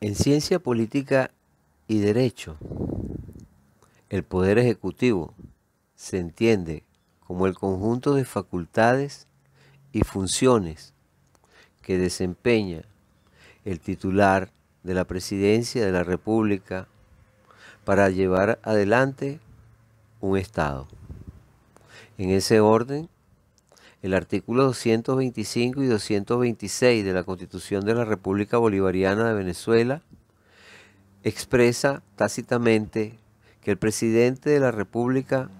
En ciencia política y derecho, el poder ejecutivo se entiende como el conjunto de facultades y funciones que desempeña el titular de la presidencia de la República para llevar adelante un Estado. En ese orden, el artículo 225 y 226 de la Constitución de la República Bolivariana de Venezuela expresa tácitamente que el presidente de la República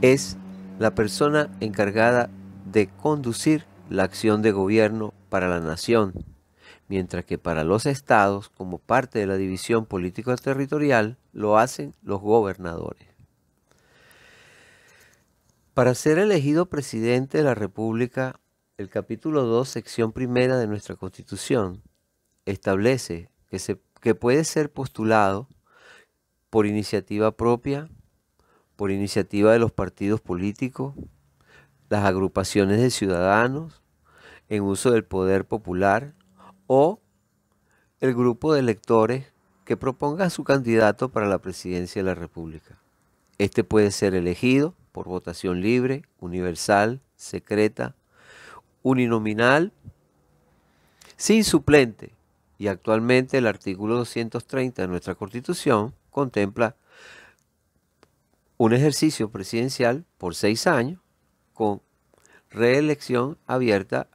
es la persona encargada de conducir la acción de gobierno para la nación, mientras que para los estados, como parte de la división político-territorial, lo hacen los gobernadores. Para ser elegido presidente de la República, el capítulo 2, sección primera de nuestra Constitución, establece que, se, que puede ser postulado por iniciativa propia, por iniciativa de los partidos políticos, las agrupaciones de ciudadanos, en uso del poder popular o el grupo de electores que proponga su candidato para la presidencia de la República. Este puede ser elegido por votación libre, universal, secreta, uninominal, sin suplente. Y actualmente el artículo 230 de nuestra Constitución contempla un ejercicio presidencial por seis años con reelección abierta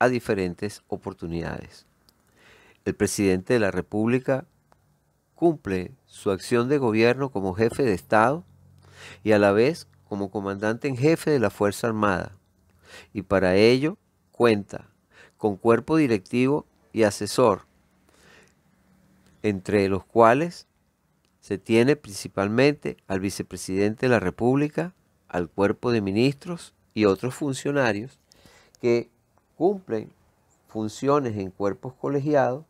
a diferentes oportunidades. El presidente de la República cumple su acción de gobierno como jefe de Estado y a la vez como comandante en jefe de la Fuerza Armada y para ello cuenta con cuerpo directivo y asesor, entre los cuales se tiene principalmente al vicepresidente de la República, al cuerpo de ministros y otros funcionarios que cumplen funciones en cuerpos colegiados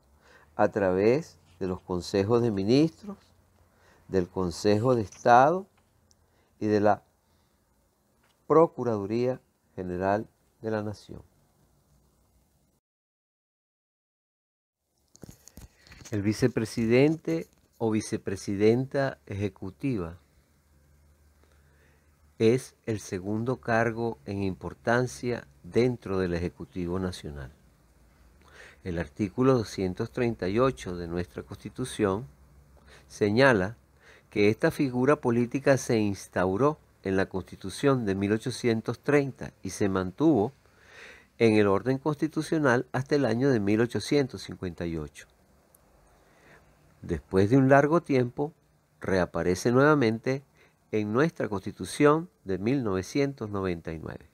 a través de los consejos de ministros, del Consejo de Estado y de la Procuraduría General de la Nación. El vicepresidente o vicepresidenta ejecutiva es el segundo cargo en importancia dentro del Ejecutivo Nacional. El artículo 238 de nuestra Constitución señala que esta figura política se instauró en la Constitución de 1830 y se mantuvo en el orden constitucional hasta el año de 1858. Después de un largo tiempo, reaparece nuevamente en nuestra Constitución de 1999.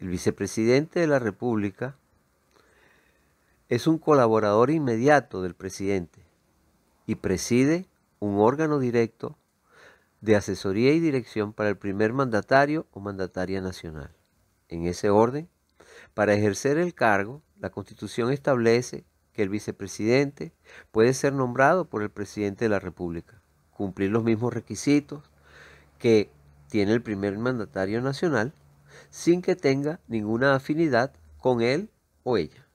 El vicepresidente de la República es un colaborador inmediato del presidente y preside un órgano directo de asesoría y dirección para el primer mandatario o mandataria nacional. En ese orden, para ejercer el cargo, la Constitución establece que el vicepresidente puede ser nombrado por el presidente de la República, cumplir los mismos requisitos que tiene el primer mandatario nacional, sin que tenga ninguna afinidad con él o ella.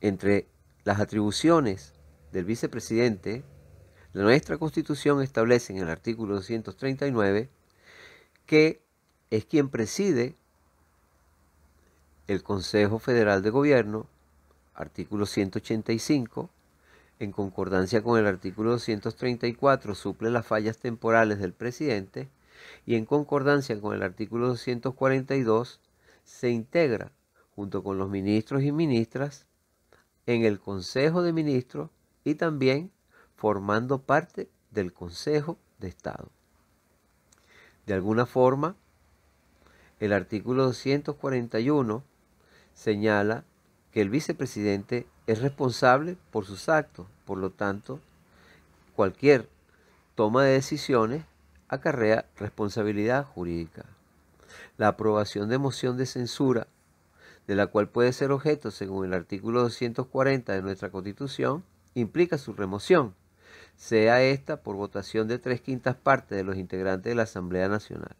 Entre las atribuciones del vicepresidente nuestra Constitución establece en el artículo 239 que es quien preside el Consejo Federal de Gobierno, artículo 185, en concordancia con el artículo 234, suple las fallas temporales del presidente y en concordancia con el artículo 242, se integra junto con los ministros y ministras en el Consejo de Ministros y también formando parte del Consejo de Estado. De alguna forma, el artículo 241 señala que el vicepresidente es responsable por sus actos, por lo tanto, cualquier toma de decisiones acarrea responsabilidad jurídica. La aprobación de moción de censura, de la cual puede ser objeto según el artículo 240 de nuestra Constitución, implica su remoción sea esta por votación de tres quintas partes de los integrantes de la Asamblea Nacional.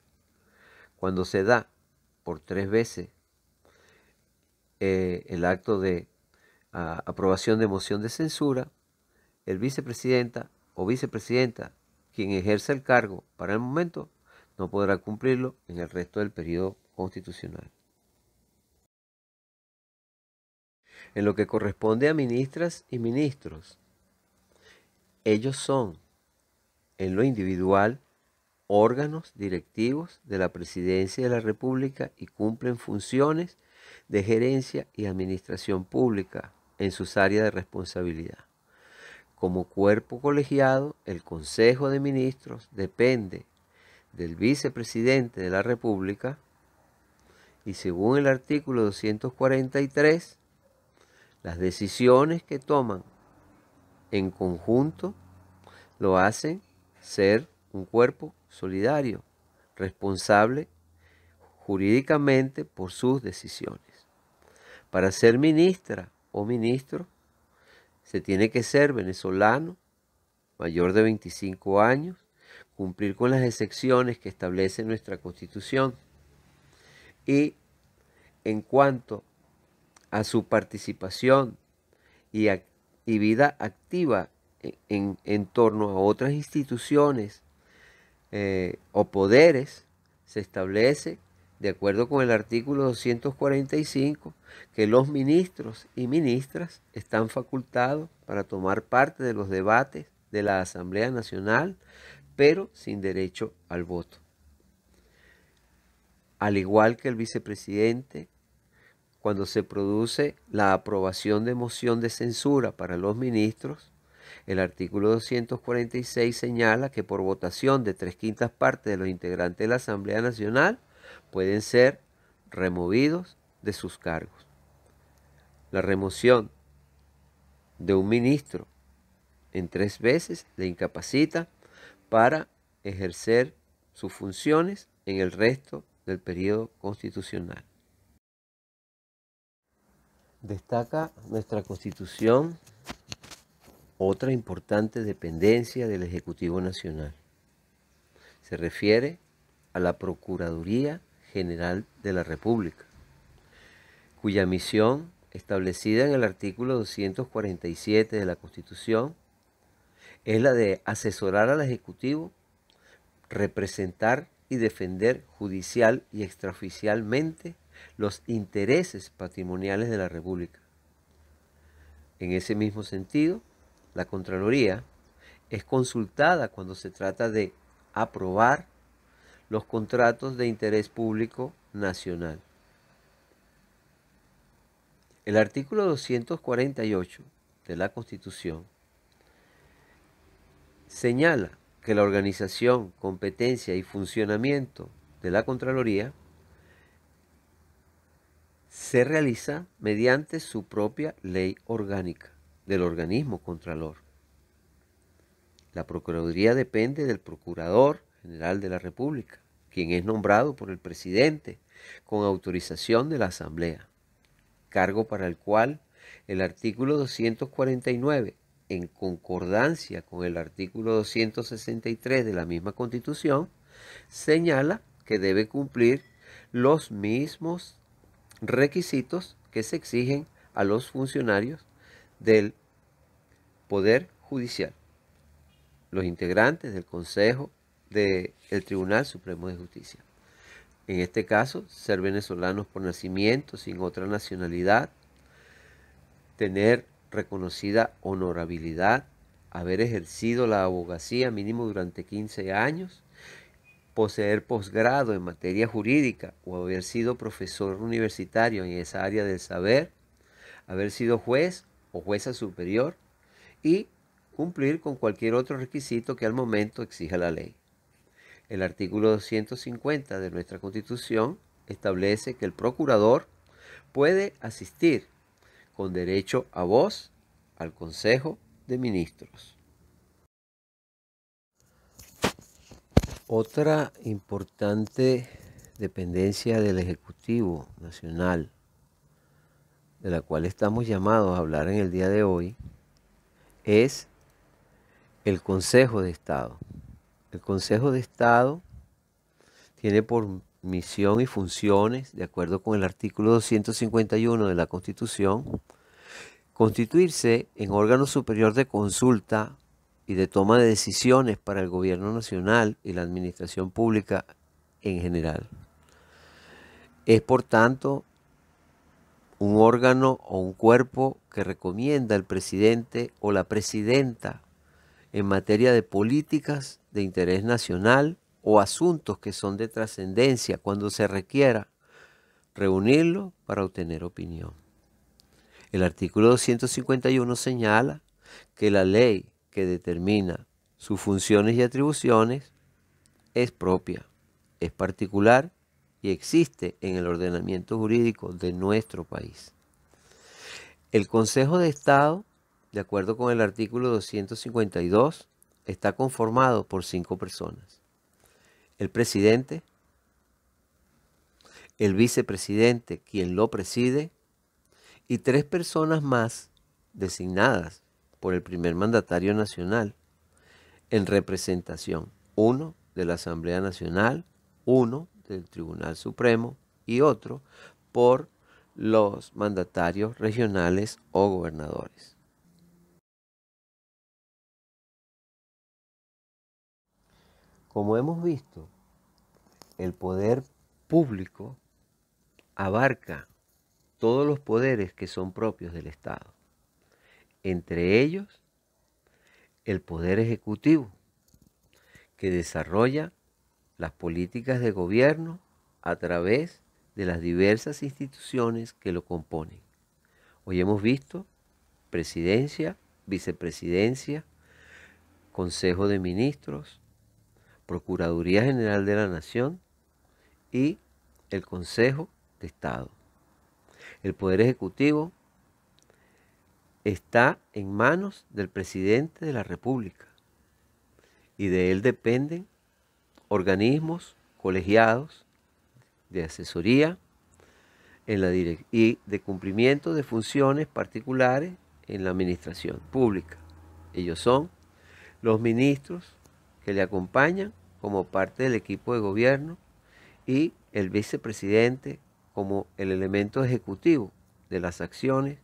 Cuando se da por tres veces eh, el acto de aprobación de moción de censura, el vicepresidenta o vicepresidenta, quien ejerce el cargo para el momento, no podrá cumplirlo en el resto del periodo constitucional. En lo que corresponde a ministras y ministros, ellos son, en lo individual, órganos directivos de la Presidencia de la República y cumplen funciones de gerencia y administración pública en sus áreas de responsabilidad. Como cuerpo colegiado, el Consejo de Ministros depende del vicepresidente de la República y según el artículo 243, las decisiones que toman en conjunto lo hacen ser un cuerpo solidario, responsable jurídicamente por sus decisiones. Para ser ministra o ministro, se tiene que ser venezolano, mayor de 25 años, cumplir con las excepciones que establece nuestra constitución. Y en cuanto a su participación y a y vida activa e, en, torno a otras instituciones eh, o poderes se establece, de acuerdo con el artículo 245, que los ministros y ministras están facultados para tomar parte de los debates de la Asamblea Nacional, pero sin derecho al voto. Al igual que el vicepresidente, cuando se produce la aprobación de moción de censura para los ministros, el artículo 246 señala que por votación de tres quintas partes de los integrantes de la Asamblea Nacional pueden ser removidos de sus cargos. La remoción de un ministro en tres veces le incapacita para ejercer sus funciones en el resto del periodo constitucional. Destaca nuestra Constitución otra importante dependencia del Ejecutivo Nacional. Se refiere a la Procuraduría General de la República, cuya misión, establecida en el artículo 247 de la Constitución, es la de asesorar al Ejecutivo, representar y defender judicial y extraoficialmente los intereses patrimoniales de la República. En ese mismo sentido, la Contraloría es consultada cuando se trata de aprobar los contratos de interés público nacional. El artículo 248 de la Constitución señala que la organización, competencia y funcionamiento de la Contraloría se realiza mediante su propia ley orgánica del organismo contralor. La Procuraduría depende del Procurador General de la República, quien es nombrado por el presidente con autorización de la Asamblea, cargo para el cual el artículo 249, en concordancia con el artículo 263 de la misma Constitución, señala que debe cumplir los mismos requisitos que se exigen a los funcionarios del Poder Judicial, los integrantes del Consejo del Tribunal Supremo de Justicia. En este caso, ser venezolanos por nacimiento, sin otra nacionalidad, tener reconocida honorabilidad, haber ejercido la abogacía mínimo durante 15 años, poseer posgrado en materia jurídica o haber sido profesor universitario en esa área del saber, haber sido juez o jueza superior y cumplir con cualquier otro requisito que al momento exija la ley. El artículo 250 de nuestra Constitución establece que el procurador puede asistir con derecho a voz al Consejo de Ministros. Otra importante dependencia del Ejecutivo Nacional, de la cual estamos llamados a hablar en el día de hoy, es el Consejo de Estado. El Consejo de Estado tiene por misión y funciones, de acuerdo con el artículo 251 de la Constitución, constituirse en órgano superior de consulta de toma de decisiones para el gobierno nacional y la administración pública en general. Es por tanto un órgano o un cuerpo que recomienda al presidente o la presidenta en materia de políticas de interés nacional o asuntos que son de trascendencia cuando se requiera reunirlo para obtener opinión. El artículo 251 señala que la ley que determina sus funciones y atribuciones es propia, es particular y existe en el ordenamiento jurídico de nuestro país. El Consejo de Estado, de acuerdo con el artículo 252, está conformado por cinco personas. El presidente, el vicepresidente, quien lo preside, y tres personas más designadas por el primer mandatario nacional en representación, uno de la Asamblea Nacional, uno del Tribunal Supremo y otro por los mandatarios regionales o gobernadores. Como hemos visto, el poder público abarca todos los poderes que son propios del Estado entre ellos el Poder Ejecutivo, que desarrolla las políticas de gobierno a través de las diversas instituciones que lo componen. Hoy hemos visto presidencia, vicepresidencia, Consejo de Ministros, Procuraduría General de la Nación y el Consejo de Estado. El Poder Ejecutivo está en manos del presidente de la República y de él dependen organismos colegiados de asesoría en la y de cumplimiento de funciones particulares en la administración pública. Ellos son los ministros que le acompañan como parte del equipo de gobierno y el vicepresidente como el elemento ejecutivo de las acciones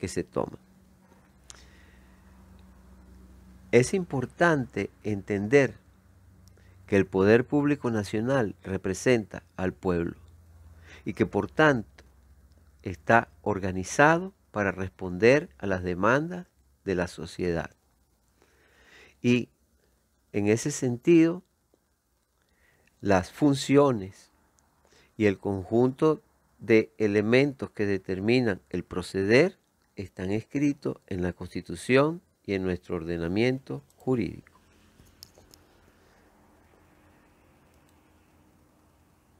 que se toma. Es importante entender que el poder público nacional representa al pueblo y que por tanto está organizado para responder a las demandas de la sociedad. Y en ese sentido, las funciones y el conjunto de elementos que determinan el proceder están escritos en la Constitución y en nuestro ordenamiento jurídico.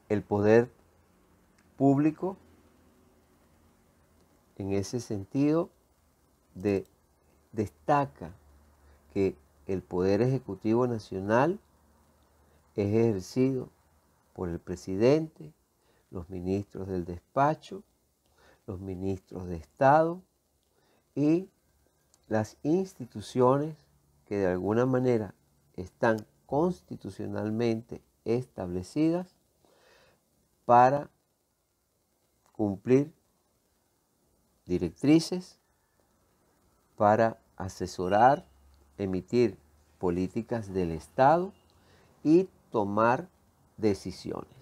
El poder público, en ese sentido, destaca que el Poder Ejecutivo Nacional es ejercido por el presidente, los ministros del despacho, los ministros de Estado, y las instituciones que de alguna manera están constitucionalmente establecidas para cumplir directrices, para asesorar, emitir políticas del Estado y tomar decisiones.